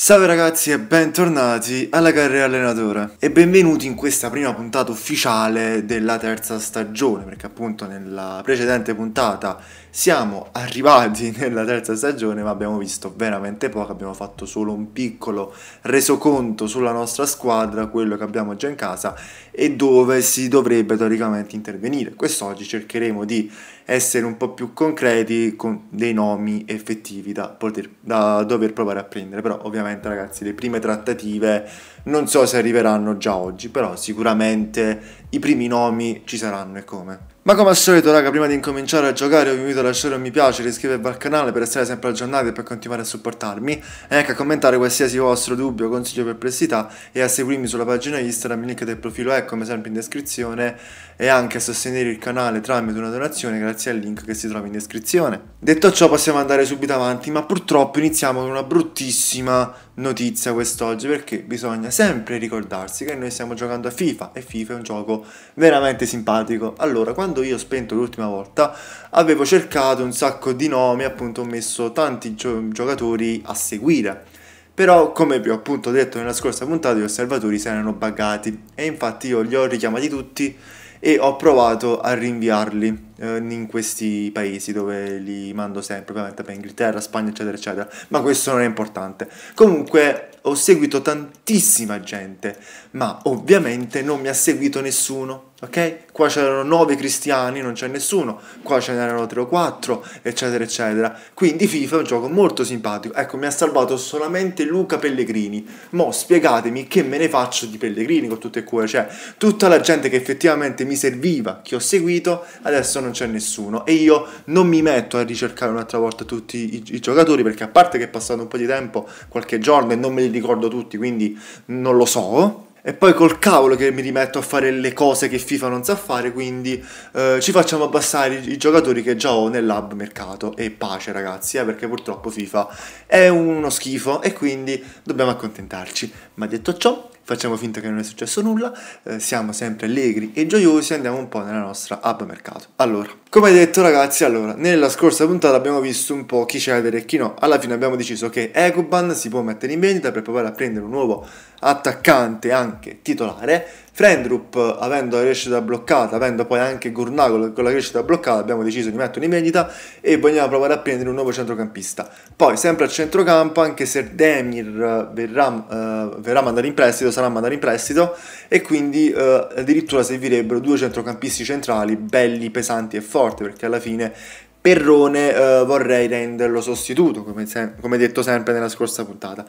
Salve ragazzi e bentornati alla carriera allenatore e benvenuti in questa prima puntata ufficiale della terza stagione perché appunto nella precedente puntata siamo arrivati nella terza stagione ma abbiamo visto veramente poco, abbiamo fatto solo un piccolo resoconto sulla nostra squadra, quello che abbiamo già in casa e dove si dovrebbe teoricamente intervenire. Quest'oggi cercheremo di essere un po' più concreti con dei nomi effettivi da, poter, da dover provare a prendere, però ovviamente ragazzi le prime trattative non so se arriveranno già oggi, però sicuramente i primi nomi ci saranno e come. Ma come al solito raga prima di incominciare a giocare vi invito a lasciare un mi piace, iscrivervi al canale per essere sempre aggiornati e per continuare a supportarmi e anche a commentare qualsiasi vostro dubbio, consiglio o perplessità e a seguirmi sulla pagina Instagram, il link del profilo è come sempre in descrizione e anche a sostenere il canale tramite una donazione grazie al link che si trova in descrizione. Detto ciò possiamo andare subito avanti, ma purtroppo iniziamo con una bruttissima notizia quest'oggi perché bisogna sempre ricordarsi che noi stiamo giocando a FIFA e FIFA è un gioco veramente simpatico. Allora, quando io ho spento l'ultima volta avevo cercato un sacco di nomi, appunto ho messo tanti gio giocatori a seguire. Però, come vi ho appunto detto nella scorsa puntata, gli osservatori si erano buggati e infatti io li ho richiamati tutti e ho provato a rinviarli. Eh, in questi paesi dove li mando sempre, ovviamente per Inghilterra, Spagna, eccetera, eccetera. Ma questo non è importante. Comunque ho seguito tantissima gente, ma ovviamente non mi ha seguito nessuno, ok? Qua c'erano 9 cristiani, non c'è nessuno, qua ce n'erano 3 o 4, eccetera, eccetera. Quindi FIFA è un gioco molto simpatico. Ecco, mi ha salvato solamente Luca Pellegrini. Mo' spiegatemi che me ne faccio di Pellegrini con tutto il cuore, cioè tutta la gente che effettivamente mi serviva, che ho seguito, adesso non non c'è nessuno e io non mi metto a ricercare un'altra volta tutti i, i, giocatori perché a parte che è passato un po' di tempo, qualche giorno e non me li ricordo tutti, quindi non lo so. E poi col cavolo che mi rimetto a fare le cose che FIFA non sa fare, quindi eh, ci facciamo abbassare i, i, giocatori che già ho nell'hub mercato. E pace ragazzi, eh, perché purtroppo FIFA è uno schifo e quindi dobbiamo accontentarci. Ma detto ciò, facciamo finta che non è successo nulla, eh, siamo sempre allegri e gioiosi e andiamo un po' nella nostra app mercato. Allora, come detto ragazzi, allora, nella scorsa puntata abbiamo visto un po' chi cedere e chi no, alla fine abbiamo deciso che Ecoban si può mettere in vendita per provare a prendere un nuovo attaccante anche titolare, Friendrup avendo la crescita bloccata, avendo poi anche Gurnagol con la crescita bloccata, abbiamo deciso di metterlo in vendita e vogliamo provare a prendere un nuovo centrocampista. Poi sempre al centrocampo, anche se Demir eh, verrà, eh, verrà mandato in prestito, sarà mandato in prestito e quindi eh, addirittura servirebbero due centrocampisti centrali belli, pesanti e forti perché alla fine Perrone eh, vorrei renderlo sostituto, come, se- come detto sempre nella scorsa puntata.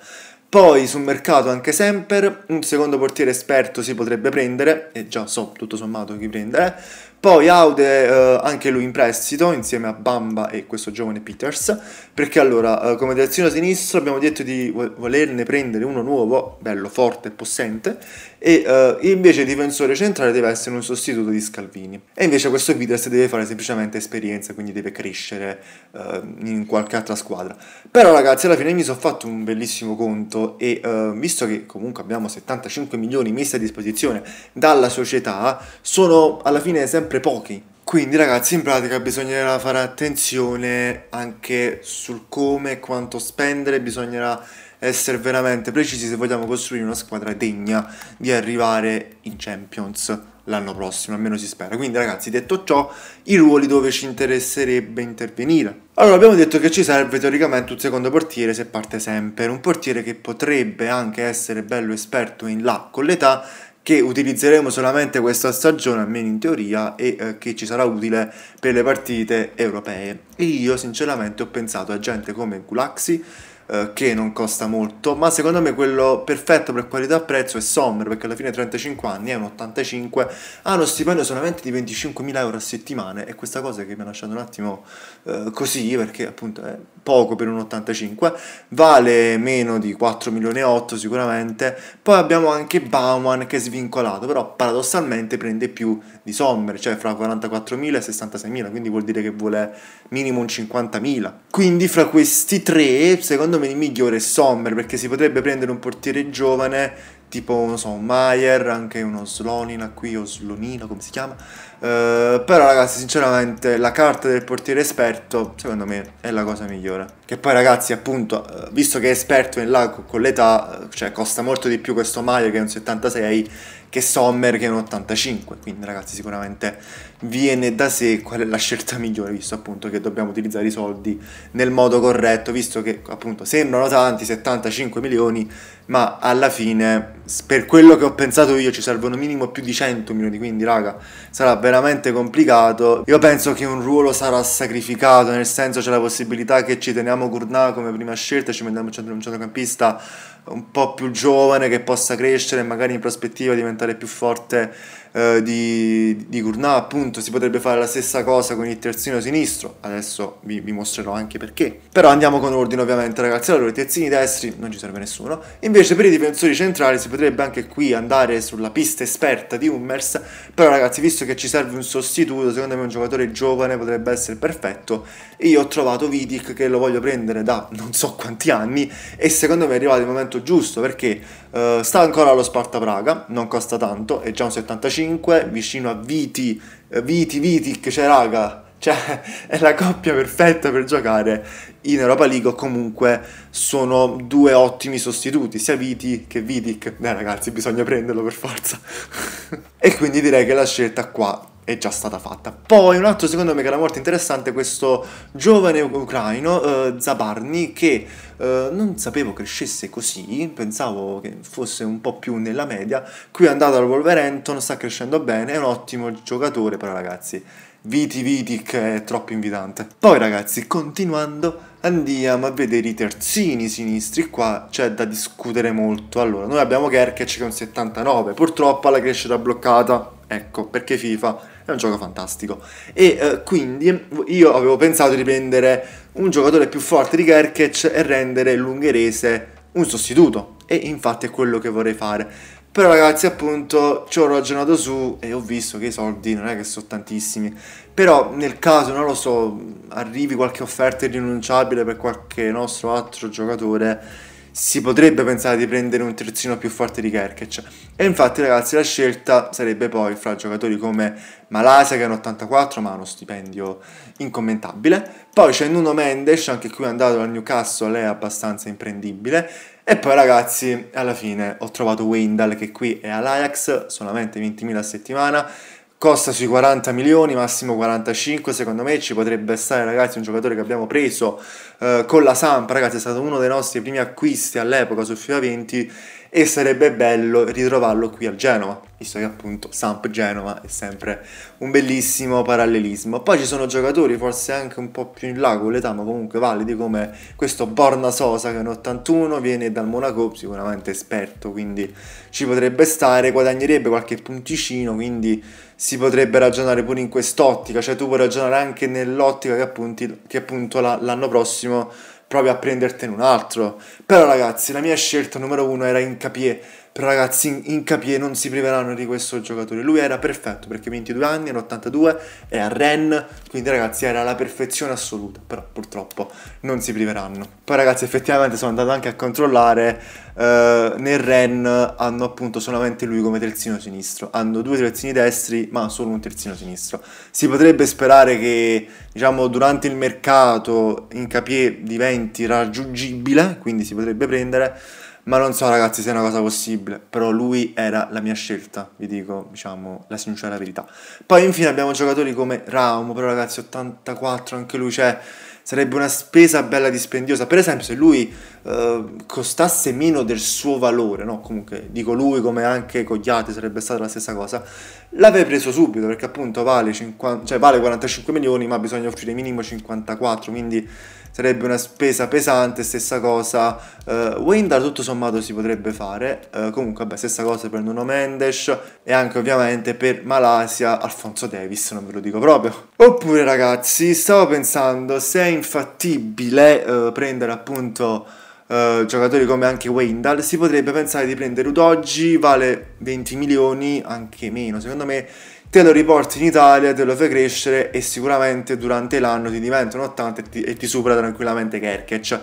Poi sul mercato anche sempre un secondo portiere esperto si potrebbe prendere, e già so tutto sommato chi prende. Poi Aude eh, anche lui in prestito insieme a Bamba e questo giovane Peters, perché allora eh, come terzino sinistro abbiamo detto di volerne prendere uno nuovo, bello, forte e possente, e uh, invece il difensore centrale deve essere un sostituto di Scalvini. E invece questo Peters deve fare semplicemente esperienza, quindi deve crescere uh, in qualche altra squadra. Però ragazzi, alla fine mi sono fatto un bellissimo conto e uh, visto che comunque abbiamo 75 milioni messi a disposizione dalla società, sono alla fine sempre pochi. Quindi ragazzi in pratica bisognerà fare attenzione anche sul come e quanto spendere, bisognerà essere veramente precisi se vogliamo costruire una squadra degna di arrivare in Champions l'anno prossimo, almeno si spera. Quindi ragazzi, detto ciò, i ruoli dove ci interesserebbe intervenire. Allora, abbiamo detto che ci serve teoricamente un secondo portiere se parte sempre, un portiere che potrebbe anche essere bello esperto in là con l'età che utilizzeremo solamente questa stagione, almeno in teoria, e eh, che ci sarà utile per le partite europee. E io sinceramente ho pensato a gente come Gulaxi, eh, che non costa molto, ma secondo me quello perfetto per qualità-prezzo è Sommer, perché alla fine 35 anni, è un 85, ha uno stipendio solamente di 25.000 euro a settimana e questa cosa che mi ha lasciato un attimo eh, così, perché appunto è poco per un 85, vale meno di 4 milioni e 8 sicuramente, poi abbiamo anche Bauman che è svincolato, però paradossalmente prende più di Sommer, cioè fra 44.000 e 66.000, quindi vuol dire che vuole minimo un 50.000. Quindi fra questi tre, secondo me il migliore è Sommer perché si potrebbe prendere un portiere giovane tipo, non so, un Maier, anche uno Slonina qui o Slonino, come si chiama. Eh, però ragazzi, sinceramente, la carta del portiere esperto, secondo me, è la cosa migliore. Che poi ragazzi, appunto, eh, visto che è esperto in là con l'età, eh, cioè costa molto di più questo Maier che è un 76 che Sommer che è un 85, quindi ragazzi sicuramente viene da sé qual è la scelta migliore, visto appunto che dobbiamo utilizzare i soldi nel modo corretto, visto che appunto sembrano tanti, 75 milioni, ma alla fine per quello che ho pensato io ci servono minimo più di 100 milioni, quindi raga sarà veramente complicato. Io penso che un ruolo sarà sacrificato, nel senso c'è la possibilità che ci teniamo Gurnà come prima scelta, ci mettiamo un centrocampista un po' più giovane che possa crescere e magari in prospettiva diventare più forte eh, di, di Gurnà, appunto, si potrebbe fare la stessa cosa con il terzino sinistro, adesso vi, vi mostrerò anche perché. Però andiamo con ordine ovviamente ragazzi, allora i terzini destri non ci serve nessuno, invece per i difensori centrali si potrebbe anche qui andare sulla pista esperta di Hummers, però ragazzi visto che ci serve un sostituto, secondo me un giocatore giovane potrebbe essere perfetto, io ho trovato Vidic che lo voglio prendere da non so quanti anni e secondo me è arrivato il momento giusto perché eh, sta ancora allo Sparta Praga, non costa tanto, è già un 75 5 vicino a Viti, eh, Viti, Vitic, cioè raga, cioè è la coppia perfetta per giocare in Europa League o comunque sono due ottimi sostituti, sia Viti che Vitic. Beh ragazzi, bisogna prenderlo per forza. e quindi direi che la scelta qua è già stata fatta. Poi un altro secondo me che era molto interessante è questo giovane ucraino eh, Zabarni che eh, non sapevo crescesse così, pensavo che fosse un po' più nella media, qui è andato al Wolverhampton, sta crescendo bene, è un ottimo giocatore, però ragazzi, Viti Viti che è troppo invitante. Poi ragazzi, continuando, andiamo a vedere i terzini sinistri, qua c'è da discutere molto. Allora, noi abbiamo Kerkec che è un 79, purtroppo ha la crescita bloccata, ecco, perché FIFA è un gioco fantastico. E eh, quindi io avevo pensato di prendere un giocatore più forte di Kerkec e rendere l'ungherese un sostituto. E infatti è quello che vorrei fare. Però ragazzi appunto ci ho ragionato su e ho visto che i soldi non è che sono tantissimi. Però nel caso, non lo so, arrivi qualche offerta irrinunciabile per qualche nostro altro giocatore si potrebbe pensare di prendere un terzino più forte di Kerkec. E infatti, ragazzi, la scelta sarebbe poi fra giocatori come Malasia che è un 84, ma ha uno stipendio incommentabile. Poi c'è Nuno Mendes, anche qui è andato al Newcastle, è abbastanza imprendibile. E poi, ragazzi, alla fine ho trovato Wendal che qui è all'Ajax, solamente 20.000 a settimana costa sui 40 milioni, massimo 45, secondo me ci potrebbe stare ragazzi un giocatore che abbiamo preso eh, con la Samp, ragazzi è stato uno dei nostri primi acquisti all'epoca su FIFA 20 e sarebbe bello ritrovarlo qui al Genova, visto che appunto Samp Genova è sempre un bellissimo parallelismo. Poi ci sono giocatori forse anche un po' più in là con l'età, ma comunque validi come questo Borna Sosa che è un 81, viene dal Monaco, sicuramente esperto, quindi ci potrebbe stare, guadagnerebbe qualche punticino, quindi si potrebbe ragionare pure in quest'ottica, cioè tu puoi ragionare anche nell'ottica che, appunti, che appunto l'anno prossimo provi a prendertene un altro. Però ragazzi, la mia scelta numero uno era incapire però ragazzi in, in non si priveranno di questo giocatore, lui era perfetto perché 22 anni, era 82, è a Ren, quindi ragazzi era la perfezione assoluta, però purtroppo non si priveranno. Poi ragazzi effettivamente sono andato anche a controllare, eh, nel Ren hanno appunto solamente lui come terzino sinistro, hanno due terzini destri ma solo un terzino sinistro. Si potrebbe sperare che diciamo durante il mercato in Capier diventi raggiungibile, quindi si potrebbe prendere ma non so ragazzi se è una cosa possibile, però lui era la mia scelta, vi dico, diciamo, la sincera verità. Poi infine abbiamo giocatori come Raum, però ragazzi 84 anche lui c'è, cioè, sarebbe una spesa bella dispendiosa. Per esempio se lui eh, costasse meno del suo valore, no? Comunque dico lui come anche Cogliate sarebbe stata la stessa cosa, l'avrei preso subito perché appunto vale, 50, cioè, vale 45 milioni ma bisogna offrire minimo 54, quindi sarebbe una spesa pesante, stessa cosa eh, Windar tutto sommato si potrebbe fare, eh, comunque vabbè stessa cosa per Nuno Mendes e anche ovviamente per Malasia Alfonso Davis, non ve lo dico proprio. Oppure ragazzi stavo pensando se è infattibile eh, prendere appunto... Uh, giocatori come anche Wendal, si potrebbe pensare di prendere Udoggi, vale 20 milioni, anche meno, secondo me te lo riporti in Italia, te lo fai crescere e sicuramente durante l'anno ti diventa un 80 e ti, e ti supera tranquillamente Kerkec.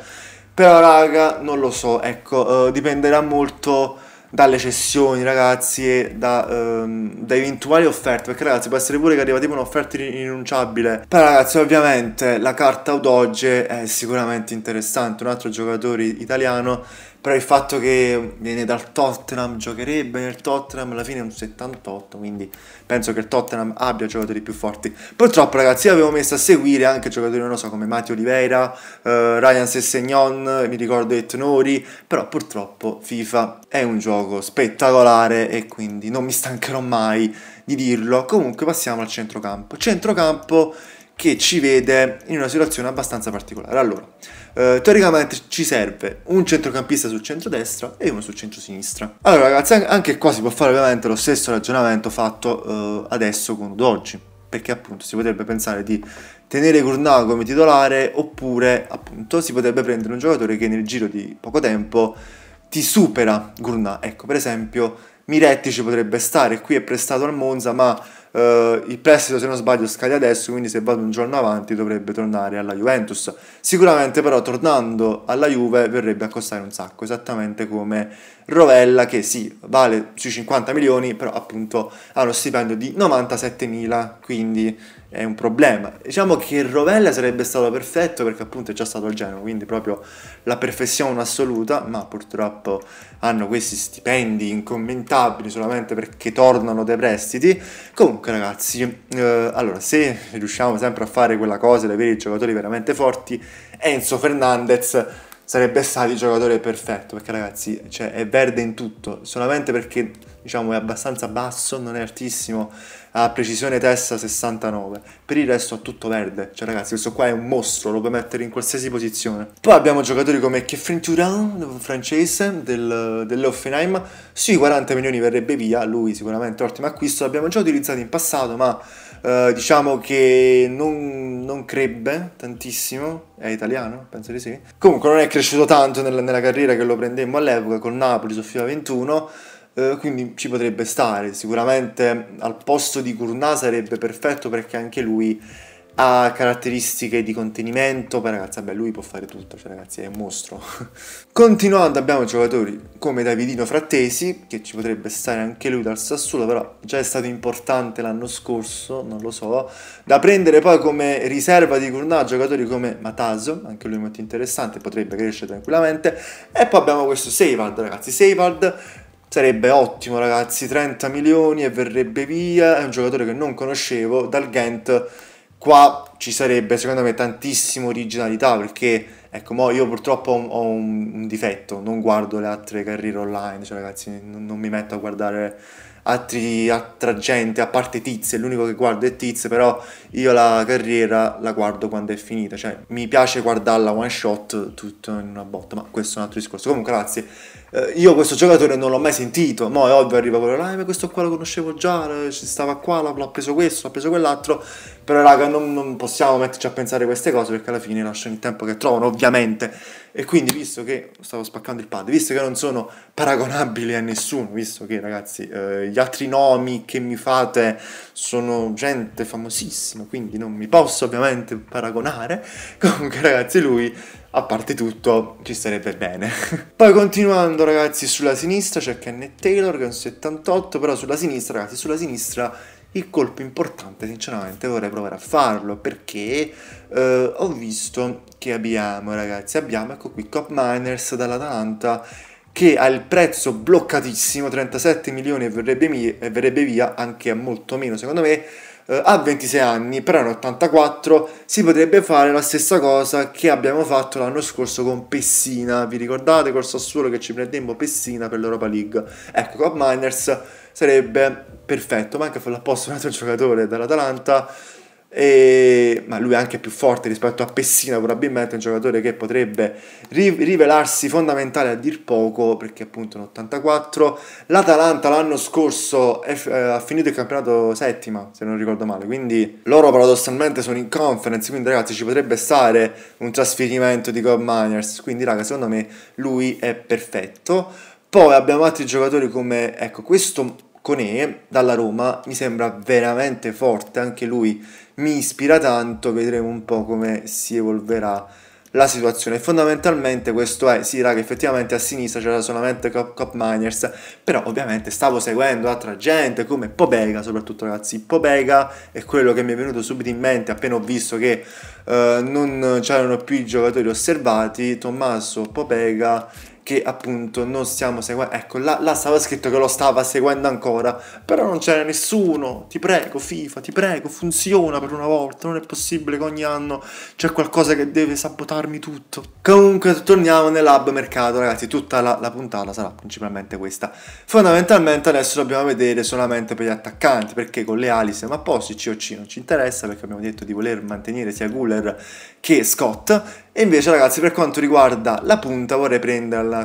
Però raga, non lo so, ecco, eh, dipenderà molto dalle cessioni ragazzi e da, ehm, da, eventuali offerte perché ragazzi può essere pure che arriva tipo un'offerta irrinunciabile però ragazzi ovviamente la carta ad oggi è sicuramente interessante un altro giocatore italiano però il fatto che viene dal Tottenham, giocherebbe nel Tottenham, alla fine è un 78, quindi penso che il Tottenham abbia giocatori più forti. Purtroppo ragazzi io avevo messo a seguire anche giocatori, non lo so, come Matteo Oliveira, eh, Ryan Sessegnon, mi ricordo Etnori, però purtroppo FIFA è un gioco spettacolare e quindi non mi stancherò mai di dirlo. Comunque passiamo al centrocampo. Centrocampo che ci vede in una situazione abbastanza particolare. Allora, eh, teoricamente ci serve un centrocampista sul centro-destra e uno sul centro-sinistra. Allora ragazzi, anche qua si può fare ovviamente lo stesso ragionamento fatto eh, adesso con Udoggi, perché appunto si potrebbe pensare di tenere Gurnao come titolare oppure appunto si potrebbe prendere un giocatore che nel giro di poco tempo ti supera Gurnao. Ecco, per esempio Miretti ci potrebbe stare, qui è prestato al Monza, ma Uh, il prestito, se non sbaglio, scade adesso, quindi se vado un giorno avanti dovrebbe tornare alla Juventus. Sicuramente però tornando alla Juve verrebbe a costare un sacco, esattamente come Rovella che sì, vale sui 50 milioni, però appunto ha uno stipendio di 97 mila, quindi è un problema. Diciamo che Rovella sarebbe stato perfetto perché appunto è già stato al Genoa, quindi proprio la perfezione assoluta, ma purtroppo hanno questi stipendi incommentabili solamente perché tornano dai prestiti. Comunque ragazzi, eh, allora se riusciamo sempre a fare quella cosa di avere i giocatori veramente forti, Enzo Fernandez sarebbe stato il giocatore perfetto perché ragazzi cioè, è verde in tutto solamente perché diciamo, è abbastanza basso non è altissimo ha precisione testa 69 per il resto è tutto verde cioè ragazzi questo qua è un mostro lo puoi mettere in qualsiasi posizione poi abbiamo giocatori come Kefrin Turan francese del, dell'Offenheim sui 40 milioni verrebbe via lui sicuramente ottimo acquisto l'abbiamo già utilizzato in passato ma eh, diciamo che non, non, crebbe tantissimo, è italiano, penso di sì. Comunque non è cresciuto tanto nel, nella carriera che lo prendemmo all'epoca, con Napoli soffiva 21, uh, eh, quindi ci potrebbe stare. Sicuramente al posto di Curnà sarebbe perfetto perché anche lui ha caratteristiche di contenimento, beh ragazzi, vabbè, lui può fare tutto, cioè ragazzi, è un mostro. Continuando abbiamo giocatori come Davidino Frattesi, che ci potrebbe stare anche lui dal Sassuolo, però già è stato importante l'anno scorso, non lo so, da prendere poi come riserva di Gurna giocatori come Mataso, anche lui molto interessante, potrebbe crescere tranquillamente, e poi abbiamo questo Seivald, ragazzi, Seivald Sarebbe ottimo ragazzi, 30 milioni e verrebbe via, è un giocatore che non conoscevo, dal Ghent qua ci sarebbe secondo me tantissima originalità perché ecco mo io purtroppo ho, un, un, difetto non guardo le altre carriere online cioè ragazzi non, non mi metto a guardare altri, altra gente a parte Tiz l'unico che guardo è Tiz però io la carriera la guardo quando è finita cioè mi piace guardarla one shot tutto in una botta ma questo è un altro discorso comunque ragazzi eh, io questo giocatore non l'ho mai sentito, mo è ovvio arriva quello là, ah, ma questo qua lo conoscevo già, eh, stava qua, l'ha preso questo, l'ha preso quell'altro, però raga non, non, possiamo metterci a pensare queste cose perché alla fine lasciano il tempo che trovano ovviamente e quindi visto che, stavo spaccando il pad, visto che non sono paragonabili a nessuno, visto che ragazzi eh, gli altri nomi che mi fate sono gente famosissima, quindi non mi posso ovviamente paragonare, comunque ragazzi lui a parte tutto ci starebbe bene. Poi continuando ragazzi sulla sinistra c'è Kenneth Taylor che è un 78, però sulla sinistra ragazzi sulla sinistra il colpo importante sinceramente vorrei provare a farlo perché eh, ho visto che abbiamo ragazzi abbiamo ecco qui Cop Miners dall'Atalanta che ha il prezzo bloccatissimo 37 milioni e verrebbe, e verrebbe via anche a molto meno secondo me eh, a 26 anni, però in 84, si potrebbe fare la stessa cosa che abbiamo fatto l'anno scorso con Pessina. Vi ricordate col Sassuolo che ci prendemmo Pessina per l'Europa League? Ecco, con Miners sarebbe perfetto, ma anche fare l'apposto un altro giocatore dall'Atalanta e, ma lui è anche più forte rispetto a Pessina, probabilmente un giocatore che potrebbe ri rivelarsi fondamentale a dir poco perché appunto un 84 l'Atalanta l'anno scorso è, eh, ha finito il campionato settima se non ricordo male quindi loro paradossalmente sono in conference quindi ragazzi ci potrebbe stare un trasferimento di Cobb Miners quindi raga secondo me lui è perfetto poi abbiamo altri giocatori come ecco questo Coné dalla Roma mi sembra veramente forte, anche lui mi ispira tanto, vedremo un po' come si evolverà la situazione. Fondamentalmente questo è, sì raga, effettivamente a sinistra c'era solamente Cop, Cop Miners, però ovviamente stavo seguendo altra gente come Pobega soprattutto ragazzi. Pobega è quello che mi è venuto subito in mente appena ho visto che eh, non c'erano più i giocatori osservati, Tommaso Pobega che appunto non stiamo seguendo. Ecco, là, là, stava scritto che lo stava seguendo ancora, però non c'era nessuno. Ti prego, FIFA, ti prego, funziona per una volta. Non è possibile che ogni anno c'è qualcosa che deve sabotarmi tutto. Comunque, torniamo nell'hub mercato, ragazzi. Tutta la, la puntata sarà principalmente questa. Fondamentalmente, adesso dobbiamo vedere solamente per gli attaccanti, perché con le ali siamo a posto. COC non ci interessa perché abbiamo detto di voler mantenere sia Guller che Scott e invece ragazzi per quanto riguarda la punta vorrei,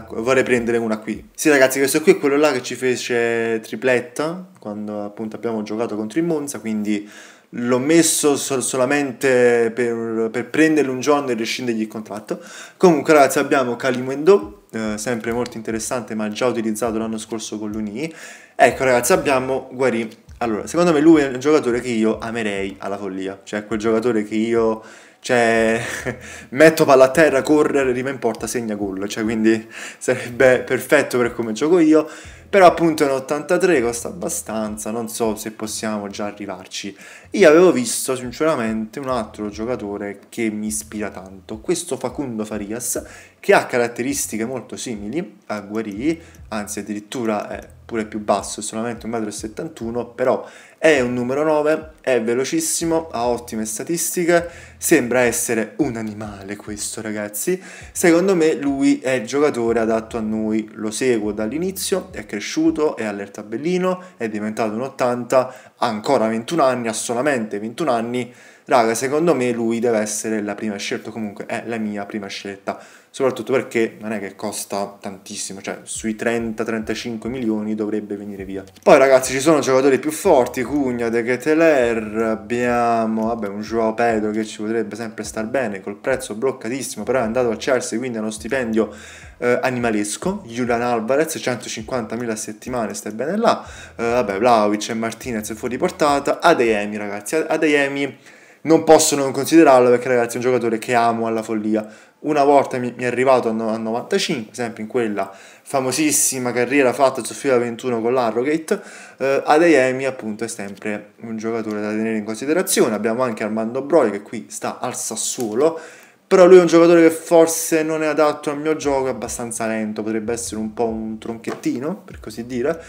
vorrei prendere una qui. Sì ragazzi questo qui è quello là che ci fece tripletta quando appunto abbiamo giocato contro il Monza, quindi l'ho messo sol solamente per, per prenderlo un giorno e rescindergli il contratto. Comunque ragazzi abbiamo Calimuendo, eh, sempre molto interessante ma già utilizzato l'anno scorso con l'Uni. Ecco ragazzi abbiamo Guarì. Allora, secondo me lui è un giocatore che io amerei alla follia, cioè quel giocatore che io cioè, metto palla a terra, correre, rima in porta, segna gol. Cioè, quindi sarebbe perfetto per come gioco io però appunto in 83 costa abbastanza, non so se possiamo già arrivarci. Io avevo visto sinceramente un altro giocatore che mi ispira tanto, questo Facundo Farias, che ha caratteristiche molto simili a Guarì, anzi addirittura è pure più basso, è solamente 1,71 m, però è un numero 9, è velocissimo, ha ottime statistiche, sembra essere un animale questo ragazzi. Secondo me lui è il giocatore adatto a noi, lo seguo dall'inizio, è cresciuto cresciuto, è allerta bellino, è diventato un 80, ha ancora 21 anni, ha solamente 21 anni. Raga, secondo me lui deve essere la prima scelta, comunque è la mia prima scelta soprattutto perché non è che costa tantissimo, cioè sui 30-35 milioni dovrebbe venire via. Poi ragazzi ci sono giocatori più forti, Cugna, De Keteler, abbiamo vabbè, un Joao Pedro che ci potrebbe sempre star bene, col prezzo bloccatissimo, però è andato a Chelsea quindi ha uno stipendio eh, animalesco, Julian Alvarez 150.000 a settimana, stai bene là, eh, vabbè Vlaovic e Martinez fuori portata, Adeyemi ragazzi, Adeyemi non posso non considerarlo perché ragazzi è un giocatore che amo alla follia una volta mi, mi è arrivato a, 95, sempre in quella famosissima carriera fatta su FIBA 21 con l'Arrogate, eh, Adeyemi appunto è sempre un giocatore da tenere in considerazione, abbiamo anche Armando Broli che qui sta al Sassuolo, però lui è un giocatore che forse non è adatto al mio gioco, è abbastanza lento, potrebbe essere un po' un tronchettino per così dire,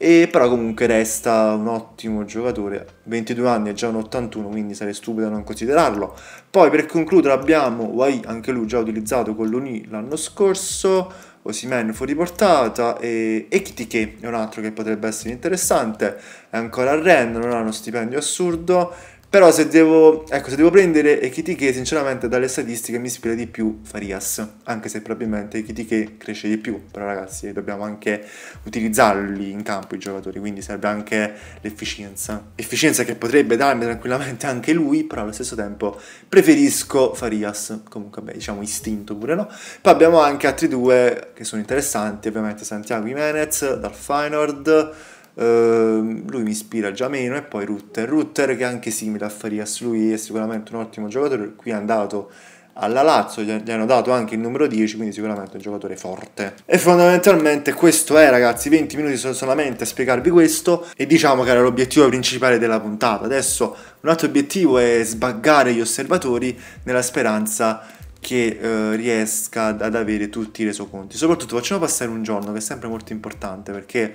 e però comunque resta un ottimo giocatore, 22 anni è già un 81, quindi sarei stupido a non considerarlo. Poi per concludere abbiamo Wai, anche lui già utilizzato con l'Uni l'anno scorso, Osimen fuori portata e Ekitike è un altro che potrebbe essere interessante, è ancora a Ren, non ha uno stipendio assurdo, però se devo, ecco, se devo prendere Ekitike, sinceramente dalle statistiche mi ispira di più Farias, anche se probabilmente Ekitike cresce di più, però ragazzi dobbiamo anche utilizzarli in campo i giocatori, quindi serve anche l'efficienza. Efficienza che potrebbe darmi tranquillamente anche lui, però allo stesso tempo preferisco Farias, comunque beh, diciamo istinto pure no. Poi abbiamo anche altri due che sono interessanti, ovviamente Santiago Jimenez dal Feyenoord, Ehm, lui mi ispira già meno e poi Rutter. Rutter che è anche simile a Farias, lui è sicuramente un ottimo giocatore, qui è andato alla Lazio, gli hanno dato anche il numero 10, quindi sicuramente è un giocatore forte. E fondamentalmente questo è ragazzi, 20 minuti sono solamente a spiegarvi questo e diciamo che era l'obiettivo principale della puntata. Adesso un altro obiettivo è sbaggare gli osservatori nella speranza che eh, riesca ad avere tutti i resoconti. Soprattutto facciamo passare un giorno che è sempre molto importante perché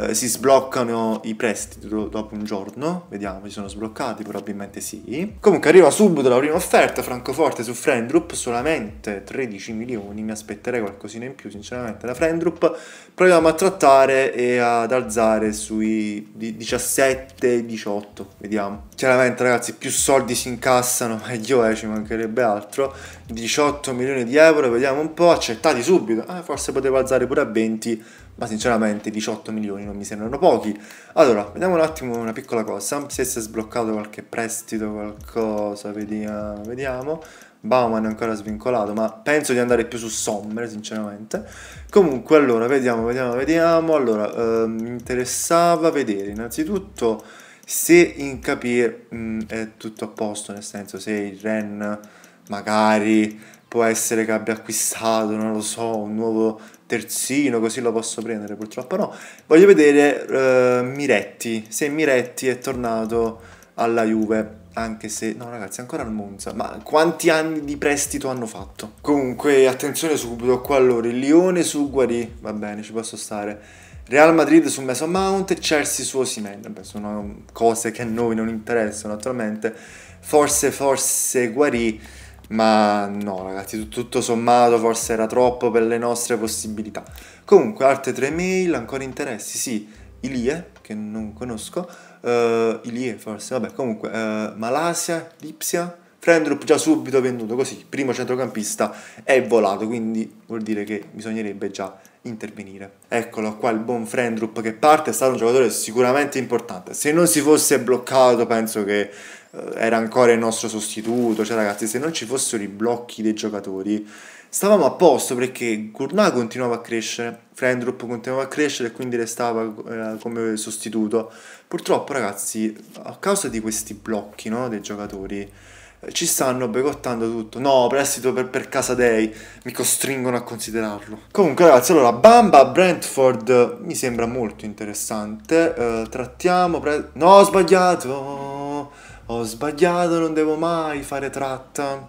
eh, si sbloccano i prestiti dopo un giorno, vediamo, si sono sbloccati, probabilmente sì. Comunque arriva subito la prima offerta, Francoforte su Friendrup, solamente 13 milioni, mi aspetterei qualcosina in più sinceramente da Friendrup. Proviamo a trattare e ad alzare sui 17-18, vediamo. Chiaramente ragazzi più soldi si incassano meglio è, eh, ci mancherebbe altro. 18 milioni di euro, vediamo un po', accettati subito, eh, forse poteva alzare pure a 20 ma sinceramente 18 milioni non mi sembrano pochi. Allora, vediamo un attimo una piccola cosa, se si è sbloccato qualche prestito, qualcosa, vediamo, vediamo. Bauman è ancora svincolato, ma penso di andare più su Sommer, sinceramente. Comunque, allora, vediamo, vediamo, vediamo. Allora, eh, mi interessava vedere innanzitutto se in capire mm, è tutto a posto, nel senso se il Ren magari può essere che abbia acquistato, non lo so, un nuovo terzino, così lo posso prendere, purtroppo no. Voglio vedere uh, Miretti, se Miretti è tornato alla Juve, anche se... No ragazzi, ancora al Monza, ma quanti anni di prestito hanno fatto? Comunque, attenzione subito qua allora, il Lione su Guarì, va bene, ci posso stare. Real Madrid su Meso Mount e Chelsea su Osimhen, sono cose che a noi non interessano attualmente. Forse, forse Guarì ma no, ragazzi, tutto, tutto sommato forse era troppo per le nostre possibilità. Comunque, altre tre mail, ancora interessi, sì. Ilie, che non conosco, uh, Ilie forse, vabbè, comunque, uh, Malasia, Lipsia, Friendrup già subito venduto, così, primo centrocampista è volato, quindi vuol dire che bisognerebbe già intervenire. Eccolo qua il buon Friendrup che parte, è stato un giocatore sicuramente importante, se non si fosse bloccato penso che eh, era ancora il nostro sostituto, cioè ragazzi se non ci fossero i blocchi dei giocatori stavamo a posto perché Gurnà continuava a crescere, Friendrup continuava a crescere e quindi restava eh, come sostituto. Purtroppo ragazzi a causa di questi blocchi no, dei giocatori eh, ci stanno begottando tutto, no prestito per, per casa dei, mi costringono a considerarlo. Comunque ragazzi allora Bamba Brentford mi sembra molto interessante, eh, trattiamo, no ho sbagliato ho sbagliato, non devo mai fare tratta.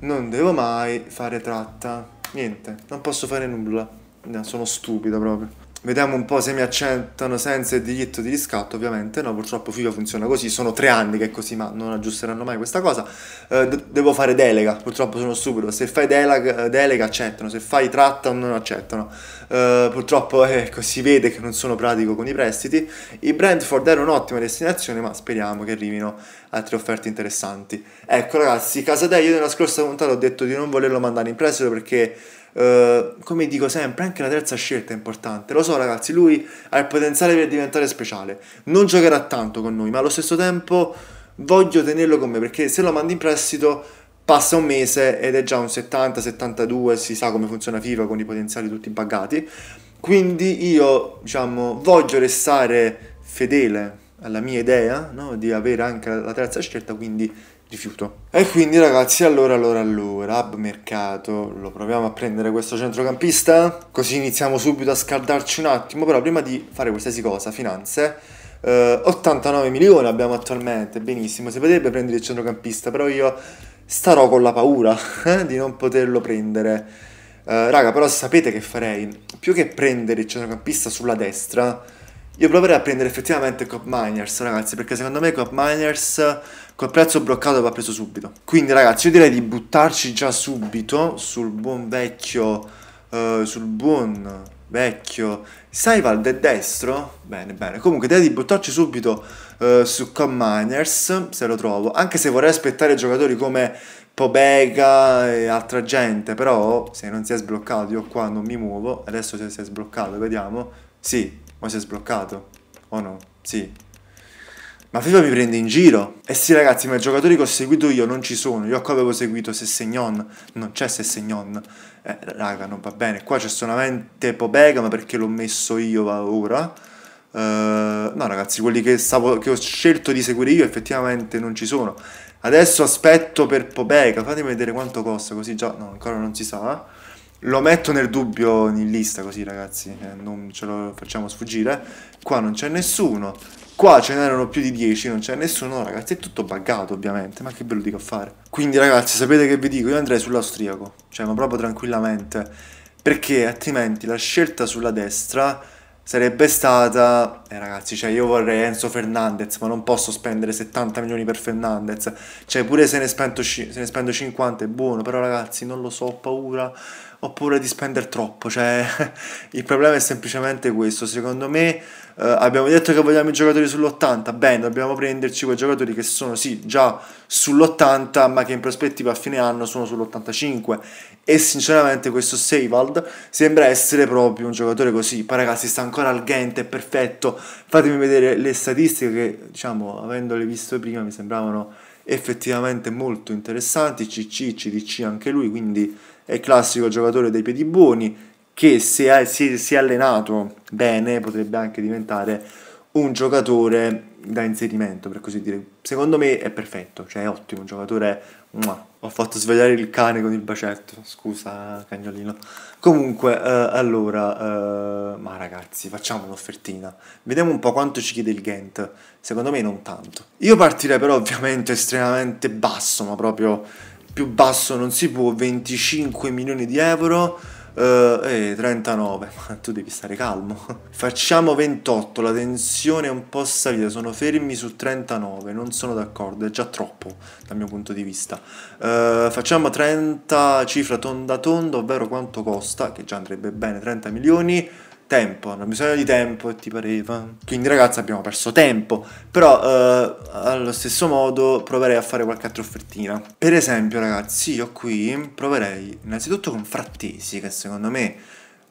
Non devo mai fare tratta. Niente, non posso fare nulla. No, sono stupido proprio. Vediamo un po' se mi accettano senza il diritto di riscatto, ovviamente no, purtroppo FIFA funziona così, sono tre anni che è così, ma non aggiusteranno mai questa cosa. Eh, de- devo fare delega, purtroppo sono stupido, se fai delega, eh, delega accettano, se fai tratta non accettano. Eh, purtroppo eh, ecco, si vede che non sono pratico con i prestiti. I Brentford era un'ottima destinazione, ma speriamo che arrivino altre offerte interessanti. Ecco ragazzi, Casadei io nella scorsa puntata ho detto di non volerlo mandare in prestito perché eh, come dico sempre, anche la terza scelta è importante. Lo so, ragazzi, lui ha il potenziale per diventare speciale. Non giocherà tanto con noi, ma allo stesso tempo voglio tenerlo con me perché se lo mando in prestito passa un mese ed è già un 70, 72, si sa come funziona FIFA con i potenziali tutti buggati. Quindi io, diciamo, voglio restare fedele alla mia idea no? di avere anche la terza scelta, quindi rifiuto. E quindi ragazzi, allora, allora, allora, ab mercato, lo proviamo a prendere questo centrocampista? Così iniziamo subito a scaldarci un attimo, però prima di fare qualsiasi cosa, finanze, eh, 89 milioni abbiamo attualmente, benissimo, si potrebbe prendere il centrocampista, però io starò con la paura eh, di non poterlo prendere. Eh, raga, però sapete che farei? Più che prendere il centrocampista sulla destra, io proverei a prendere effettivamente Cop Miners, ragazzi, perché secondo me Cop Miners col prezzo bloccato va preso subito. Quindi ragazzi, io direi di buttarci già subito sul buon vecchio, uh, sul buon vecchio Saival del destro. Bene, bene. Comunque direi di buttarci subito uh, su Comminers, se lo trovo. Anche se vorrei aspettare giocatori come Pobega e altra gente, però se non si è sbloccato io qua non mi muovo. Adesso se si è sbloccato, vediamo. Sì, ma si è sbloccato o no? Sì, ma FIFA mi prende in giro. Eh sì ragazzi, ma i giocatori che ho seguito io non ci sono. Io qua avevo seguito Sessegnon, non c'è Sessegnon. Eh raga, non va bene. Qua c'è solamente Pobega, ma perché l'ho messo io ora. Uh, no ragazzi, quelli che, stavo, che ho scelto di seguire io effettivamente non ci sono. Adesso aspetto per Pobega, fatemi vedere quanto costa, così già... No, ancora non si sa. Lo metto nel dubbio in lista così ragazzi, eh, non ce lo facciamo sfuggire. Qua non c'è nessuno. Qua ce n'erano più di 10, non c'è nessuno, ragazzi, è tutto buggato ovviamente, ma che ve lo dico a fare. Quindi ragazzi, sapete che vi dico, io andrei sull'austriaco, cioè ma proprio tranquillamente, perché altrimenti la scelta sulla destra sarebbe stata... Eh ragazzi, cioè io vorrei Enzo Fernandez, ma non posso spendere 70 milioni per Fernandez, cioè pure se ne, spendo, se ne spendo 50 è buono, però ragazzi non lo so, ho paura, Oppure di spendere troppo, cioè il problema è semplicemente questo, secondo me Uh, abbiamo detto che vogliamo i giocatori sull'80, bene, dobbiamo prenderci quei giocatori che sono sì già sull'80, ma che in prospettiva a fine anno sono sull'85. E sinceramente questo Seivald sembra essere proprio un giocatore così. Poi ragazzi sta ancora al Ghent, è perfetto. Fatemi vedere le statistiche che, diciamo, avendole visto prima mi sembravano effettivamente molto interessanti. CC, CDC anche lui, quindi è classico giocatore dei piedi buoni che se si è allenato bene potrebbe anche diventare un giocatore da inserimento, per così dire. Secondo me è perfetto, cioè è ottimo, un giocatore... Mua. Ho fatto svegliare il cane con il bacetto, scusa cagnolino. Comunque, eh, allora, eh, ma ragazzi, facciamo un'offertina. Vediamo un po' quanto ci chiede il Ghent. Secondo me non tanto. Io partirei però ovviamente estremamente basso, ma proprio più basso non si può, 25 milioni di euro Uh, eh, 39, eh, ma tu devi stare calmo. Facciamo 28, la tensione è un po' salita, sono fermi su 39, non sono d'accordo, è già troppo dal mio punto di vista. Uh, facciamo 30 cifra tonda tonda, ovvero quanto costa, che già andrebbe bene, 30 milioni tempo, hanno bisogno di tempo, e ti pareva. Quindi ragazzi abbiamo perso tempo, però eh, allo stesso modo proverei a fare qualche altra offertina. Per esempio ragazzi, io qui proverei innanzitutto con Frattesi, che secondo me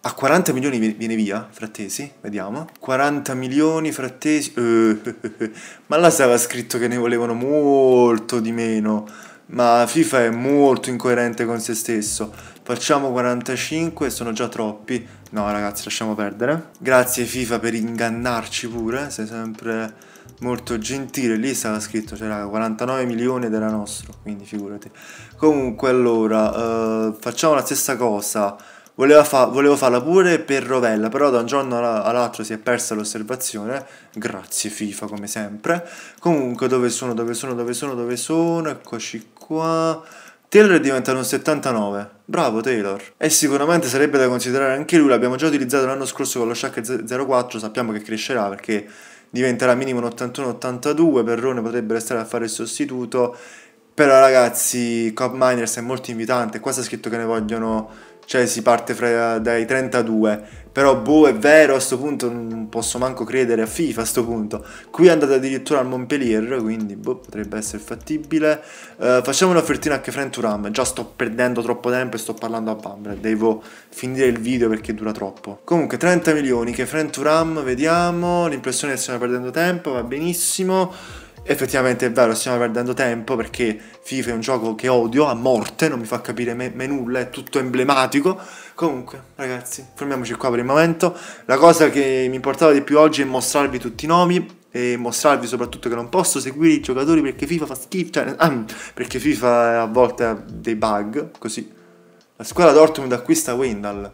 a 40 milioni viene via, Frattesi, vediamo. 40 milioni, Frattesi... Eh, ma là stava scritto che ne volevano molto di meno ma FIFA è molto incoerente con se stesso. Facciamo 45, sono già troppi. No ragazzi, lasciamo perdere. Grazie FIFA per ingannarci pure, eh. sei sempre molto gentile. Lì stava scritto, c'era 49 milioni della era nostro, quindi figurati. Comunque allora, eh, facciamo la stessa cosa. Fa volevo farla pure per Rovella, però da un giorno all'altro si è persa l'osservazione. Grazie FIFA come sempre. Comunque dove sono, dove sono, dove sono, dove sono? Eccoci qua... Taylor è diventato un 79. Bravo Taylor. E sicuramente sarebbe da considerare anche lui, l'abbiamo già utilizzato l'anno scorso con lo Shack 04, sappiamo che crescerà perché diventerà minimo un 81-82, Perrone potrebbe restare a fare il sostituto. Però ragazzi, Cop Miners è molto invitante, qua sta scritto che ne vogliono, cioè si parte fra, dai 32 però boh, è vero, a questo punto non posso manco credere a FIFA a questo punto. Qui è andata addirittura al Montpellier, quindi boh, potrebbe essere fattibile. Uh, facciamo un'offertina anche Frank Turam, già sto perdendo troppo tempo e sto parlando a Bambra, devo finire il video perché dura troppo. Comunque 30 milioni che Frank Turam, vediamo, l'impressione è che stiamo perdendo tempo, va benissimo effettivamente è vero, stiamo perdendo tempo perché FIFA è un gioco che odio a morte, non mi fa capire mai nulla, è tutto emblematico. Comunque, ragazzi, fermiamoci qua per il momento. La cosa che mi importava di più oggi è mostrarvi tutti i nomi e mostrarvi soprattutto che non posso seguire i giocatori perché FIFA fa schifo, cioè, ehm, perché FIFA a volte ha dei bug, così. La squadra Dortmund acquista Wendal.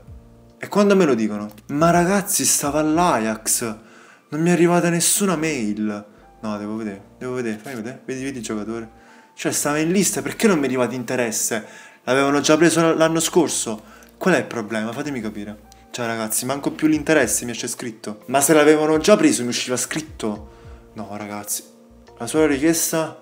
E quando me lo dicono? Ma ragazzi, stava all'Ajax, non mi è arrivata nessuna mail. No, devo vedere, devo vedere, fai vedere. Vedi, vedi il giocatore. Cioè, stava in lista, perché non mi arriva di interesse? L'avevano già preso l'anno scorso. Qual è il problema? Fatemi capire. Cioè, ragazzi, manco più l'interesse mi c'è scritto. Ma se l'avevano già preso mi usciva scritto. No, ragazzi. La sua richiesta...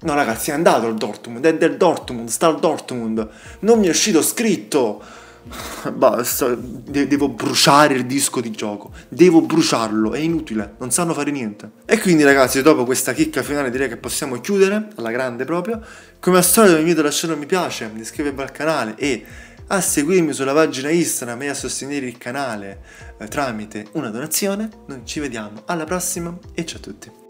No, ragazzi, è andato al Dortmund, è del Dortmund, sta al Dortmund. Non mi è uscito scritto. Basta, de- devo bruciare il disco di gioco. Devo bruciarlo, è inutile, non sanno fare niente. E quindi, ragazzi, dopo questa chicca finale, direi che possiamo chiudere alla grande proprio. Come al solito, vi invito a lasciare un mi piace, iscrivervi al canale e a seguirmi sulla pagina Instagram e a sostenere il canale eh, tramite una donazione. Noi ci vediamo alla prossima e ciao a tutti.